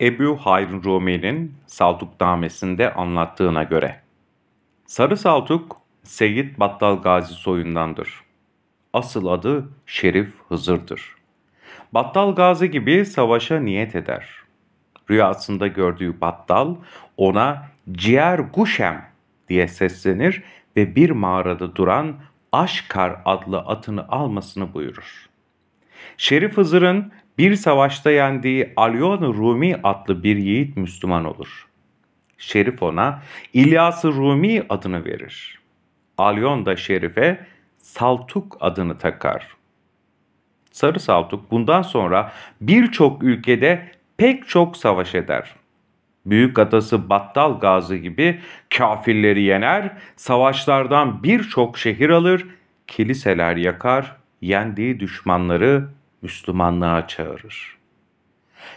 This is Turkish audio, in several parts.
Ebu Hayrun Rumi'nin Saltuk Saltuknamesinde anlattığına göre. Sarı Saltuk, Seyit Battal Gazi soyundandır. Asıl adı Şerif Hızır'dır. Battal Gazi gibi savaşa niyet eder. Rüyasında gördüğü Battal ona Ciğer Guşem diye seslenir ve bir mağarada duran Aşkar adlı atını almasını buyurur. Şerif Hızır'ın bir savaşta yendiği Alyon Rumi adlı bir yiğit Müslüman olur. Şerif ona İlyas-ı Rumi adını verir. Alyon da Şerif'e Saltuk adını takar. Sarı Saltuk bundan sonra birçok ülkede pek çok savaş eder. Büyük atası Battal Gazi gibi kafirleri yener, savaşlardan birçok şehir alır, kiliseler yakar, yendiği düşmanları Müslümanlığa çağırır.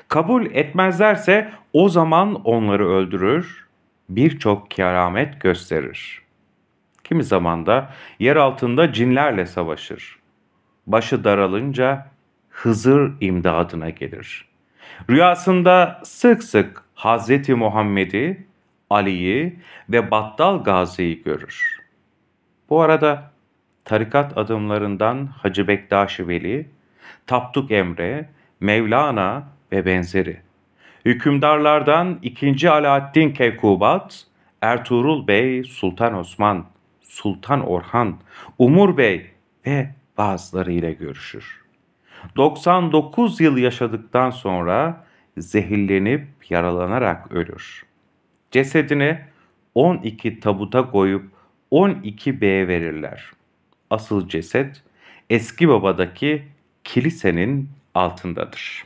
Kabul etmezlerse o zaman onları öldürür, birçok keramet gösterir. Kimi zaman da yer altında cinlerle savaşır. Başı daralınca Hızır imdadına gelir. Rüyasında sık sık Hazreti Muhammed'i, Ali'yi ve Battal Gazi'yi görür. Bu arada tarikat adımlarından Hacı Bektaşi Veli, Tapduk Emre, Mevlana ve benzeri. Hükümdarlardan 2. Alaaddin Keykubat, Ertuğrul Bey, Sultan Osman, Sultan Orhan, Umur Bey ve bazıları ile görüşür. 99 yıl yaşadıktan sonra zehirlenip yaralanarak ölür. Cesedini 12 tabuta koyup 12 B'ye verirler. Asıl ceset eski babadaki kilisenin altındadır.